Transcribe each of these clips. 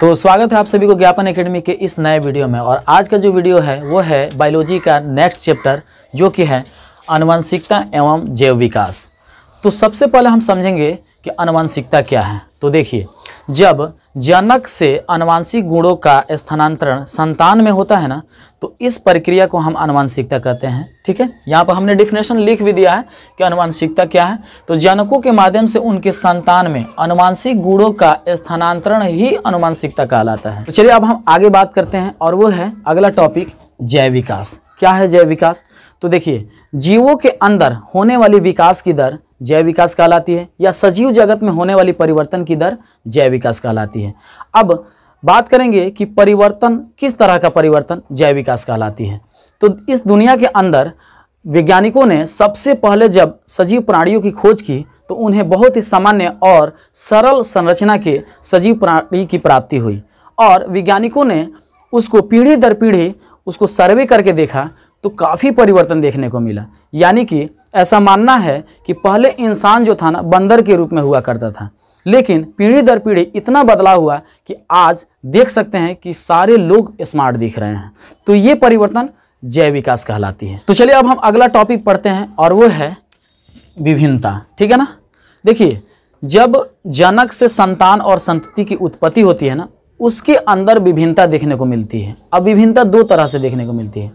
तो स्वागत है आप सभी को ज्ञापन एकेडमी के इस नए वीडियो में और आज का जो वीडियो है वो है बायोलॉजी का नेक्स्ट चैप्टर जो कि है अनुवंशिकता एवं जैव विकास तो सबसे पहले हम समझेंगे कि अनुवंशिकता क्या है तो देखिए जब जनक से अनुवांशिक गुणों का स्थानांतरण संतान में होता है ना तो इस प्रक्रिया को हम अनुवांशिकता कहते हैं ठीक है यहाँ पर हमने डिफिनेशन लिख भी दिया है कि अनुवांशिकता क्या है तो जनकों के माध्यम से उनके संतान में अनुवांशिक गुणों का स्थानांतरण ही अनुवांशिकता कहलाता है तो चलिए अब हम आगे बात करते हैं और वो है अगला टॉपिक जैव विकास क्या है जैव विकास तो देखिए जीवों के अंदर होने वाली विकास की दर जैव विकास कहलाती है या सजीव जगत में होने वाली परिवर्तन की दर जैव विकास कहलाती है अब बात करेंगे कि परिवर्तन किस तरह का परिवर्तन जैव विकास कहलाती है तो इस दुनिया के अंदर वैज्ञानिकों ने सबसे पहले जब सजीव प्राणियों की खोज की तो उन्हें बहुत ही सामान्य और सरल संरचना के सजीव प्राणी की प्राप्ति हुई और वैज्ञानिकों ने उसको पीढ़ी दर पीढ़ी उसको सर्वे करके देखा तो काफ़ी परिवर्तन देखने को मिला यानी कि ऐसा मानना है कि पहले इंसान जो था ना बंदर के रूप में हुआ करता था लेकिन पीढ़ी दर पीढ़ी इतना बदलाव हुआ कि आज देख सकते हैं कि सारे लोग स्मार्ट दिख रहे हैं तो ये परिवर्तन जय विकास कहलाती है तो चलिए अब हम अगला टॉपिक पढ़ते हैं और वो है विभिन्नता ठीक है ना देखिए जब जनक से संतान और संतति की उत्पत्ति होती है ना उसके अंदर विभिन्नता देखने को मिलती है अब विभिन्नता दो तरह से देखने को मिलती है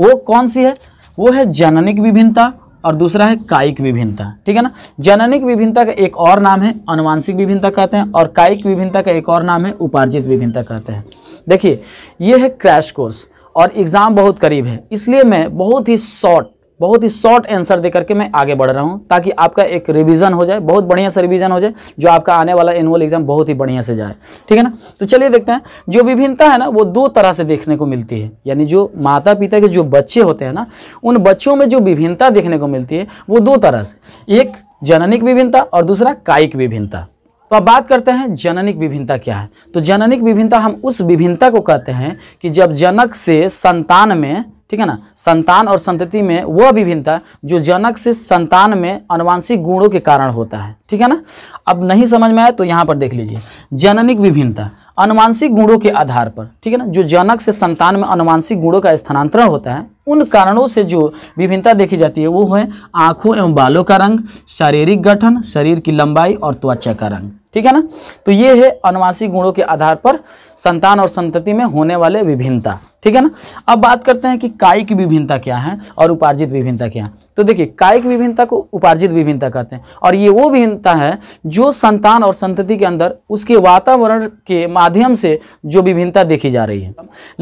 वो कौन सी है वो है जननिक विभिन्नता और दूसरा है कायिक विभिन्नता ठीक है ना जननिक विभिन्नता का एक और नाम है अनुवांशिक विभिन्नता कहते हैं और कायिक विभिन्नता का एक और नाम है उपार्जित विभिन्नता कहते हैं देखिए यह है क्रैश कोर्स और एग्ज़ाम बहुत करीब है इसलिए मैं बहुत ही शॉर्ट बहुत ही शॉर्ट आंसर दे करके मैं आगे बढ़ रहा हूँ ताकि आपका एक रिवीजन हो जाए बहुत बढ़िया से रिवीजन हो जाए जो आपका आने वाला एनुअल एग्जाम बहुत ही बढ़िया से जाए ठीक है ना तो चलिए देखते हैं जो विभिन्नता है ना वो दो तरह से देखने को मिलती है यानी जो माता पिता के जो बच्चे होते हैं ना उन बच्चों में जो विभिन्नता देखने को मिलती है वो दो तरह से एक जननिक विभिन्नता और दूसरा कायिक विभिन्नता तो अब बात करते हैं जननिक विभिन्नता क्या है तो जननिक विभिन्नता हम उस विभिन्नता को कहते हैं कि जब जनक से संतान में ठीक है ना संतान और संतति में वह विभिन्नता जो जनक से संतान में अनुवांशिक गुणों के कारण होता है ठीक है ना अब नहीं समझ में आया तो यहाँ पर देख लीजिए जननिक विभिन्नता अनुवांशिक गुणों के आधार पर ठीक है ना जो जनक से संतान में अनुवांशिक गुणों का स्थानांतरण होता है उन कारणों से जो विभिन्नता देखी जाती है वो है आंखों एवं बालों का रंग शारीरिक गठन शरीर की लंबाई और त्वचा का रंग ठीक है ना तो ये है अनुवांशिक गुणों के आधार पर संतान और संतति में होने वाले विभिन्नता ठीक है ना अब बात करते हैं कि कायिक विभिन्नता क्या है और उपार्जित विभिन्नता क्या है तो देखिए कायिक विभिन्नता को उपार्जित विभिन्नता कहते हैं और ये वो विभिन्नता है जो संतान और संतति के अंदर उसके वातावरण के माध्यम से जो विभिन्नता देखी जा रही है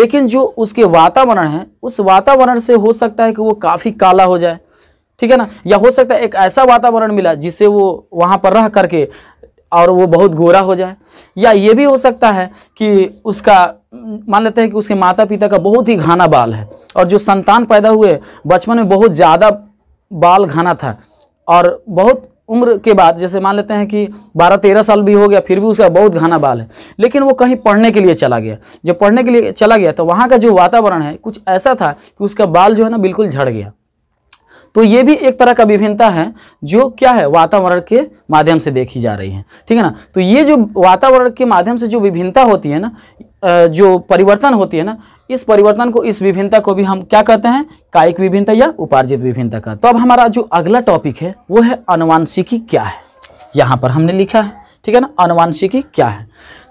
लेकिन जो उसके वातावरण है उस वातावरण से हो सकता है कि वो काफ़ी काला हो जाए ठीक है ना या हो सकता है एक ऐसा वातावरण मिला जिससे वो वहां पर रह करके और वो बहुत गोरा हो जाए या ये भी हो सकता है कि उसका मान लेते हैं कि उसके माता पिता का बहुत ही घाना बाल है और जो संतान पैदा हुए बचपन में बहुत ज़्यादा बाल घाना था और बहुत उम्र के बाद जैसे मान लेते हैं कि बारह तेरह साल भी हो गया फिर भी उसका बहुत घाना बाल है लेकिन वो कहीं पढ़ने के लिए चला गया जब पढ़ने के लिए चला गया तो वहाँ का जो वातावरण है कुछ ऐसा था कि उसका बाल जो है ना बिल्कुल झड़ गया तो ये भी एक तरह का विभिन्नता है जो क्या है वातावरण के माध्यम से देखी जा रही है ठीक है ना तो ये जो वातावरण के माध्यम से जो विभिन्नता होती है ना जो परिवर्तन होती है ना इस परिवर्तन को इस विभिन्नता को भी हम क्या कहते हैं कायिक विभिन्नता या उपार्जित विभिन्नता का तो अब हमारा जो अगला टॉपिक है वो है अनुवांशिकी क्या है यहाँ पर हमने लिखा है ठीक है ना अनुवांशिकी क्या है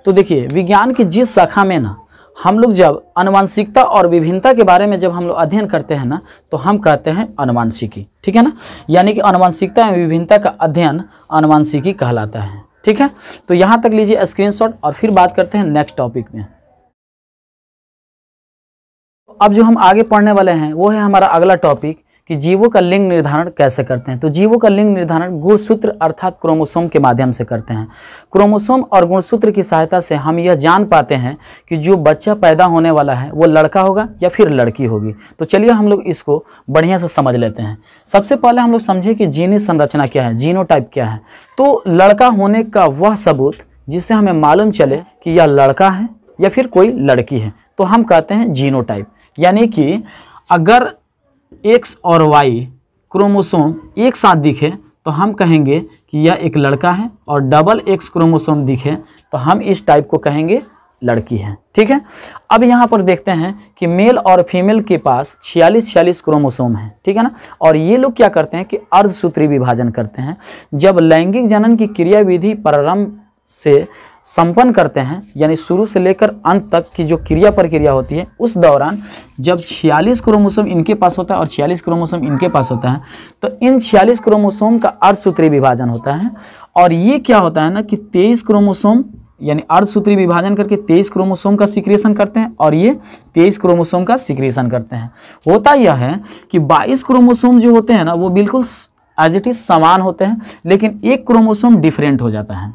तो देखिए विज्ञान की जिस शाखा में ना हम लोग जब अनुवांशिकता और विभिन्नता के बारे में जब हम लोग अध्ययन करते हैं ना तो हम कहते हैं अनुवांशिकी ठीक है ना यानी कि अनुवांशिकता एवं विभिन्नता का अध्ययन अनुवांशिकी कहलाता है ठीक है तो यहाँ तक लीजिए स्क्रीनशॉट और फिर बात करते हैं नेक्स्ट टॉपिक में अब जो हम आगे पढ़ने वाले हैं वो है हमारा अगला टॉपिक कि जीवों का लिंग निर्धारण कैसे करते हैं तो जीवों का लिंग निर्धारण गुणसूत्र अर्थात क्रोमोसोम के माध्यम से करते हैं क्रोमोसोम और गुणसूत्र की सहायता से हम यह जान पाते हैं कि जो बच्चा पैदा होने वाला है वो लड़का होगा या फिर लड़की होगी तो चलिए हम लोग इसको बढ़िया से समझ लेते हैं सबसे पहले हम लोग समझें कि जीनी संरचना क्या है जीनो क्या है तो लड़का होने का वह सबूत जिससे हमें मालूम चले कि यह लड़का है या फिर कोई लड़की है तो हम कहते हैं जीनो यानी कि अगर एक्स और वाई क्रोमोसोम एक साथ दिखे तो हम कहेंगे कि यह एक लड़का है और डबल एक्स क्रोमोसोम दिखे तो हम इस टाइप को कहेंगे लड़की है ठीक है अब यहाँ पर देखते हैं कि मेल और फीमेल के पास छियालीस छियालीस क्रोमोसोम है ठीक है ना और ये लोग क्या करते हैं कि अर्धसूत्री विभाजन करते हैं जब लैंगिक जनन की क्रियाविधि प्रारंभ से संपन्न करते हैं यानी शुरू से लेकर अंत तक की जो क्रिया प्रक्रिया होती है उस दौरान जब 46 क्रोमोसोम इनके पास होता है और 46 क्रोमोसोम इनके पास होता है तो इन 46 क्रोमोसोम का अर्धसूत्री विभाजन होता है और ये क्या होता है ना कि 23 क्रोमोसोम यानी अर्धसूत्री विभाजन करके 23 क्रोमोसोम का सिक्रेशन करते हैं और ये तेईस क्रोमोसोम का सिक्रेशन करते हैं होता यह है कि बाईस क्रोमोसोम जो होते हैं ना वो बिल्कुल एज इट इज़ समान होते हैं लेकिन एक क्रोमोसोम डिफरेंट हो जाता है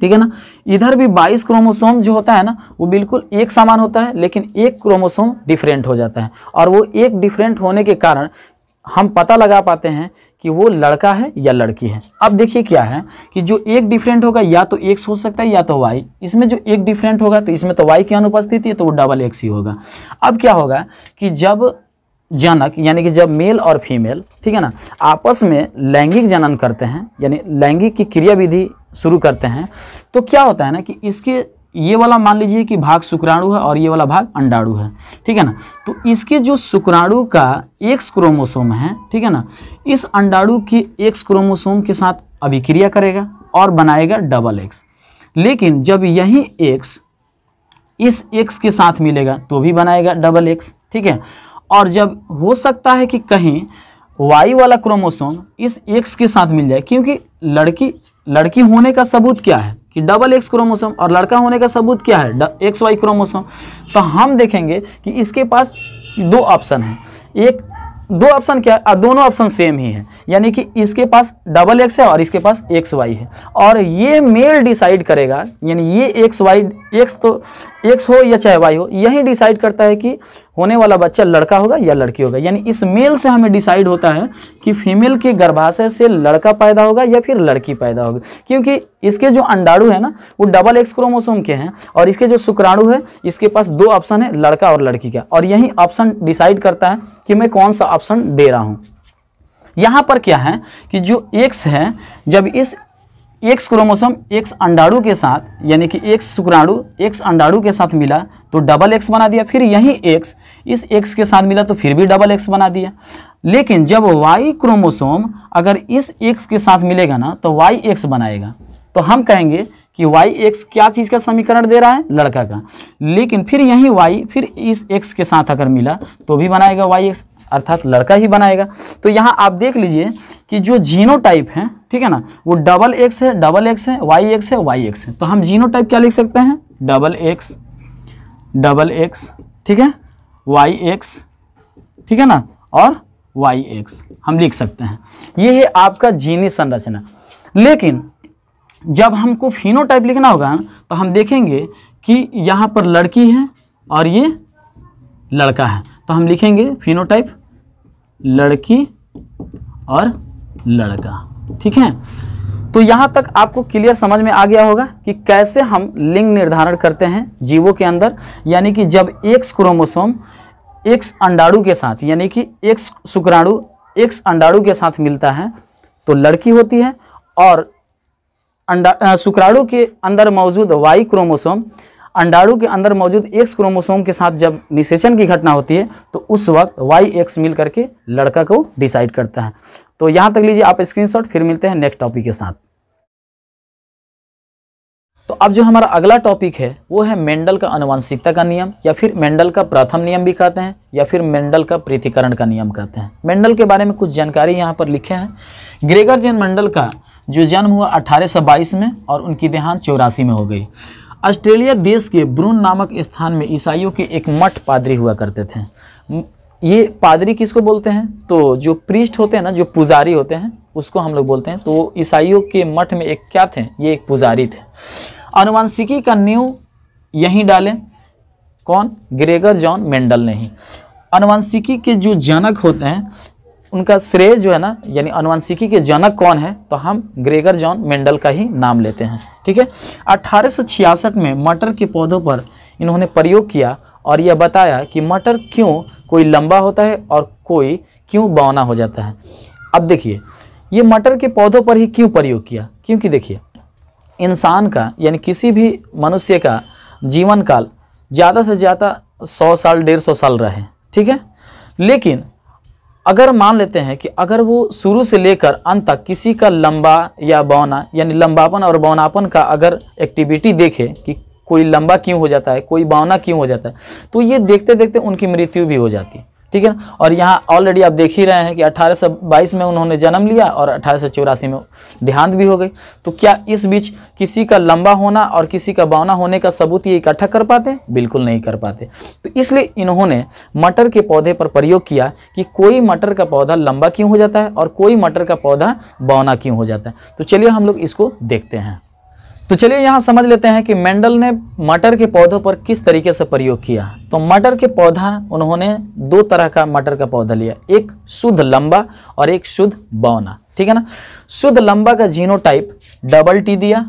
ठीक है ना इधर भी 22 क्रोमोसोम जो होता है ना वो बिल्कुल एक समान होता है लेकिन एक क्रोमोसोम डिफरेंट हो जाता है और वो एक डिफरेंट होने के कारण हम पता लगा पाते हैं कि वो लड़का है या लड़की है अब देखिए क्या है कि जो एक डिफरेंट होगा या तो एक्स हो सकता है या तो वाई इसमें जो एक डिफरेंट होगा तो इसमें तो वाई की अनुपस्थिति है तो वो डबल एक्स ही होगा अब क्या होगा कि जब जनक यानी कि जब मेल और फीमेल ठीक है ना आपस में लैंगिक जनन करते हैं यानी लैंगिक की क्रियाविधि शुरू करते हैं तो क्या होता है ना कि इसके ये वाला मान लीजिए कि भाग शुक्राणु है और ये वाला भाग अंडाणु है ठीक है ना तो इसके जो शुक्राणु का एक्स क्रोमोसोम है ठीक है ना इस अंडाणु के एक्स क्रोमोसोम के साथ अभिक्रिया करेगा और बनाएगा डबल एक्स लेकिन जब यही एक्स इस एक्स के साथ मिलेगा तो भी बनाएगा डबल एक्स ठीक है और जब हो सकता है कि कहीं वाई वाला क्रोमोसोम इस एक्स के साथ मिल जाए क्योंकि लड़की लड़की होने का सबूत क्या है कि डबल एक्स क्रोमोसोम और लड़का होने का सबूत क्या है एक्स वाई क्रोमोसोम तो हम देखेंगे कि इसके पास दो ऑप्शन है एक दो ऑप्शन क्या है दोनों ऑप्शन सेम ही है यानी कि इसके पास डबल एक्स है और इसके पास एक्स वाई है और ये मेल डिसाइड करेगा यानी ये एक्स वाई एक्स तो एक्स हो या चाहे वाई हो यही डिसाइड करता है कि होने वाला बच्चा लड़का होगा या लड़की होगा यानी इस मेल से हमें डिसाइड होता है कि फीमेल के गर्भाशय से लड़का पैदा होगा या फिर लड़की पैदा होगी क्योंकि इसके जो अंडाणु है ना वो डबल एक्स क्रोमोसोम के हैं और इसके जो शुक्राणु है इसके पास दो ऑप्शन है लड़का और लड़की का और यही ऑप्शन डिसाइड करता है कि मैं कौन सा ऑप्शन दे रहा हूँ यहाँ पर क्या है कि जो एक्स है जब इस एक्स क्रोमोसोम एक्स अंडाणु के साथ यानी कि एक्स शुक्राणु एक्स अंडाणु के साथ मिला तो डबल एक्स बना दिया फिर यही एक्स इस एक्स के साथ मिला तो फिर भी डबल एक्स बना दिया लेकिन जब वाई क्रोमोसोम अगर इस एक्स के साथ मिलेगा ना तो वाई एक्स बनाएगा तो हम कहेंगे कि वाई एक्स क्या चीज़ का समीकरण दे रहा है लड़का का लेकिन फिर यही वाई फिर इस एक्स के साथ अगर मिला तो भी बनाएगा वाई एक्स अर्थात लड़का ही बनाएगा तो यहाँ आप देख लीजिए कि जो जीनो टाइप है ठीक है ना वो डबल एक्स है डबल एक्स है वाई एक्स है वाई एक्स है तो हम जीनो टाइप क्या लिख सकते हैं डबल एक्स डबल एक्स ठीक है वाई एक्स ठीक है ना और वाई एक्स हम लिख सकते हैं ये है आपका जीनी संरचना लेकिन जब हमको टाइप लिखना होगा तो हम देखेंगे कि यहाँ पर लड़की है और ये लड़का है तो हम लिखेंगे फिनोटाइप लड़की और लड़का ठीक है तो यहां तक आपको क्लियर समझ में आ गया होगा कि कैसे हम लिंग निर्धारण करते हैं जीवों के अंदर यानी कि जब एक्स क्रोमोसोम एक्स अंडाणु के साथ यानी कि एक्स शुक्राणु एक्स अंडाणु के साथ मिलता है तो लड़की होती है और अंडा शुक्राणु के अंदर मौजूद वाई क्रोमोसोम अंडाणु के अंदर मौजूद एक्स क्रोमोसोम के साथ जब निषेचन की घटना होती है तो उस वक्त वाई एक्स मिल करके लड़का को डिसाइड करता है तो यहाँ तक लीजिए आप स्क्रीनशॉट फिर मिलते हैं नेक्स्ट टॉपिक के साथ तो अब जो हमारा अगला टॉपिक है वो है मेंडल का अनुवांशिकता का नियम या फिर मेंडल का प्रथम नियम भी कहते हैं या फिर मेंडल का पृथ्वीकरण का नियम कहते हैं मेंडल के बारे में कुछ जानकारी यहाँ पर लिखे हैं ग्रेगर जैन मंडल का जो जन्म हुआ 1822 में और उनकी देहांत चौरासी में हो गई ऑस्ट्रेलिया देश के ब्रून नामक स्थान में ईसाइयों के एक मठ पादरी हुआ करते थे ये पादरी किसको बोलते हैं तो जो प्रीस्ट होते हैं ना जो पुजारी होते हैं उसको हम लोग बोलते हैं तो ईसाइयों के मठ में एक क्या थे ये एक पुजारी थे अनुवांशिकी का न्यू यहीं डालें कौन ग्रेगर जॉन मेंडल ने ही अनुवांशिकी के जो जनक होते हैं उनका श्रेय जो है ना यानी अनुवंशिकी के जनक कौन है तो हम ग्रेगर जॉन मेंडल का ही नाम लेते हैं ठीक है अट्ठारह में मटर के पौधों पर इन्होंने प्रयोग किया और यह बताया कि मटर क्यों कोई लंबा होता है और कोई क्यों बौना हो जाता है अब देखिए ये मटर के पौधों पर ही क्यों प्रयोग किया क्योंकि देखिए इंसान का यानी किसी भी मनुष्य का जीवन काल ज़्यादा से ज़्यादा सौ साल डेढ़ सौ साल रहे ठीक है लेकिन अगर मान लेते हैं कि अगर वो शुरू से लेकर अंत तक किसी का लंबा या बौना यानी लंबापन और बौनापन का अगर एक्टिविटी देखे कि कोई लंबा क्यों हो जाता है कोई बावना क्यों हो जाता है तो ये देखते देखते उनकी मृत्यु भी हो जाती है ठीक है ना और यहाँ ऑलरेडी आप देख ही रहे हैं कि 1822 में उन्होंने जन्म लिया और अठारह में देहांत भी हो गई तो क्या इस बीच किसी का लंबा होना और किसी का बौना होने का सबूत ये इकट्ठा कर पाते बिल्कुल नहीं कर पाते तो इसलिए इन्होंने मटर के पौधे पर प्रयोग किया कि कोई मटर का पौधा लंबा क्यों हो जाता है और कोई मटर का पौधा बौना क्यों हो जाता है तो चलिए हम लोग इसको देखते हैं तो चलिए यहाँ समझ लेते हैं कि मेंडल ने मटर के पौधों पर किस तरीके से प्रयोग किया तो मटर के पौधा उन्होंने दो तरह का मटर का पौधा लिया एक शुद्ध लंबा और एक शुद्ध बौना ठीक है ना शुद्ध लंबा का टाइप डबल टी दिया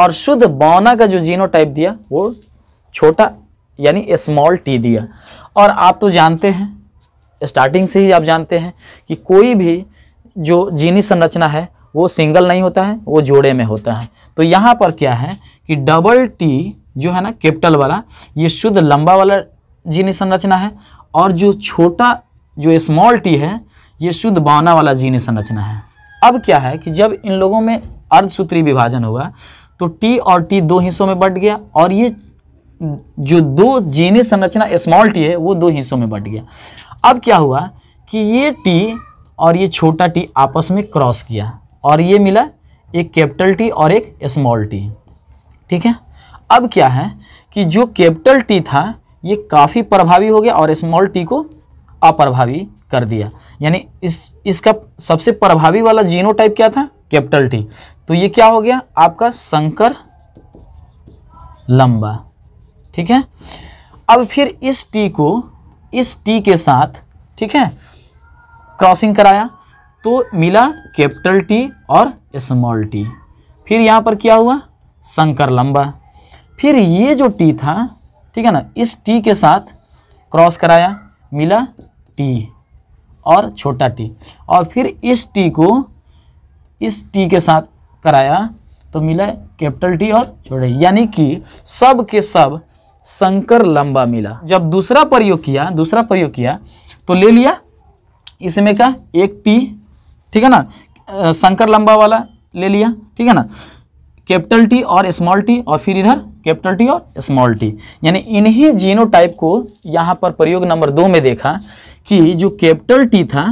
और शुद्ध बौना का जो टाइप दिया वो छोटा यानी स्मॉल टी दिया और आप तो जानते हैं स्टार्टिंग से ही आप जानते हैं कि कोई भी जो जीनी संरचना है वो सिंगल नहीं होता है वो जोड़े में होता है तो यहाँ पर क्या है कि डबल टी जो है ना कैपिटल वाला ये शुद्ध लंबा वाला जीनी संरचना है और जो छोटा जो स्मॉल टी है ये शुद्ध बावना वाला जीनी संरचना है अब क्या है कि जब इन लोगों में अर्धसूत्री विभाजन होगा तो टी और टी दो हिस्सों में बट गया और ये जो दो जीनी संरचना स्मॉल टी है वो दो हिस्सों में बट गया अब क्या हुआ कि ये टी और ये छोटा टी आपस में क्रॉस किया और ये मिला एक कैपिटल टी और एक स्मॉल टी ठीक है अब क्या है कि जो कैपिटल टी था ये काफ़ी प्रभावी हो गया और स्मॉल टी को अप्रभावी कर दिया यानी इस इसका सबसे प्रभावी वाला जीनो टाइप क्या था कैपिटल टी तो ये क्या हो गया आपका संकर लंबा ठीक है अब फिर इस टी को इस टी के साथ ठीक है क्रॉसिंग कराया तो मिला कैपिटल टी और स्मॉल टी फिर यहाँ पर क्या हुआ शंकर लंबा फिर ये जो टी था ठीक है ना इस टी के साथ क्रॉस कराया मिला टी और छोटा टी और फिर इस टी को इस टी के साथ कराया तो मिला कैपिटल टी और छोटे यानी कि सब के सब संकर लंबा मिला जब दूसरा प्रयोग किया दूसरा प्रयोग किया तो ले लिया इसमें का एक टी ठीक है ना शंकर लंबा वाला ले लिया ठीक है ना कैपिटल टी और स्मॉल टी और फिर इधर कैपिटल टी और स्मॉल टी यानी इन्हीं टाइप को यहाँ पर प्रयोग नंबर दो में देखा कि जो कैपिटल टी था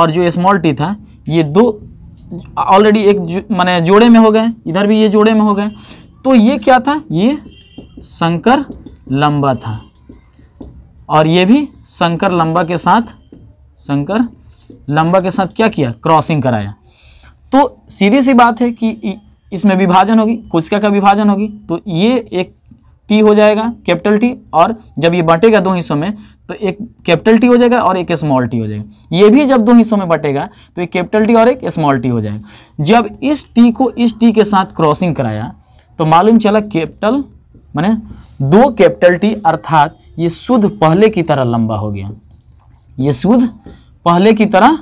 और जो स्मॉल टी था ये दो ऑलरेडी एक जो, माने जोड़े में हो गए इधर भी ये जोड़े में हो गए तो ये क्या था ये शंकर लंबा था और ये भी शंकर लंबा के साथ शंकर लंबा के साथ क्या किया क्रॉसिंग कराया तो सीधी सी बात है कि इसमें विभाजन होगी कोशिका का विभाजन होगी तो ये एक टी हो जाएगा कैपिटल टी और जब ये बटेगा दो हिस्सों में तो एक कैपिटल टी हो जाएगा और एक स्मॉल टी हो जाएगा ये भी जब दो हिस्सों में बटेगा तो एक कैपिटल टी और एक स्मॉल टी हो जाएगा जब इस टी को इस टी के साथ क्रॉसिंग कराया तो मालूम चला कैपिटल माने दो कैपिटल टी अर्थात ये शुद्ध पहले की तरह लंबा हो गया ये शुद्ध पहले की तरह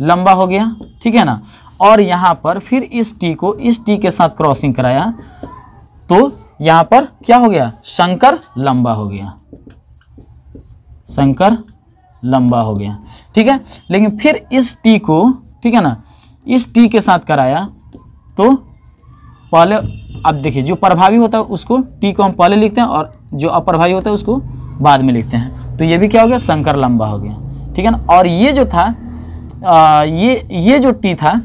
लंबा हो गया ठीक है ना और यहाँ पर फिर इस टी को इस टी के साथ क्रॉसिंग कराया तो यहाँ पर क्या हो गया शंकर लंबा हो गया शंकर लंबा हो गया ठीक है लेकिन फिर इस टी को ठीक है ना इस टी के साथ कराया तो पहले अब देखिए जो प्रभावी होता है उसको टी को हम पहले लिखते हैं और जो अप्रभावी होता है उसको बाद में लिखते हैं तो ये भी क्या हो गया शंकर लंबा हो गया ठीक है ना और ये जो था आ, ये ये जो टी था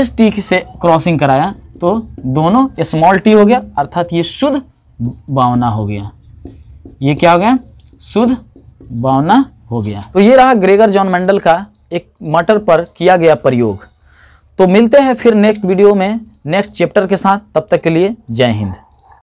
इस टी से क्रॉसिंग कराया तो दोनों स्मॉल टी हो गया अर्थात ये शुद्ध भावना हो गया ये क्या हो गया शुद्ध भावना हो गया तो ये रहा ग्रेगर जॉन मंडल का एक मटर पर किया गया प्रयोग तो मिलते हैं फिर नेक्स्ट वीडियो में नेक्स्ट चैप्टर के साथ तब तक के लिए जय हिंद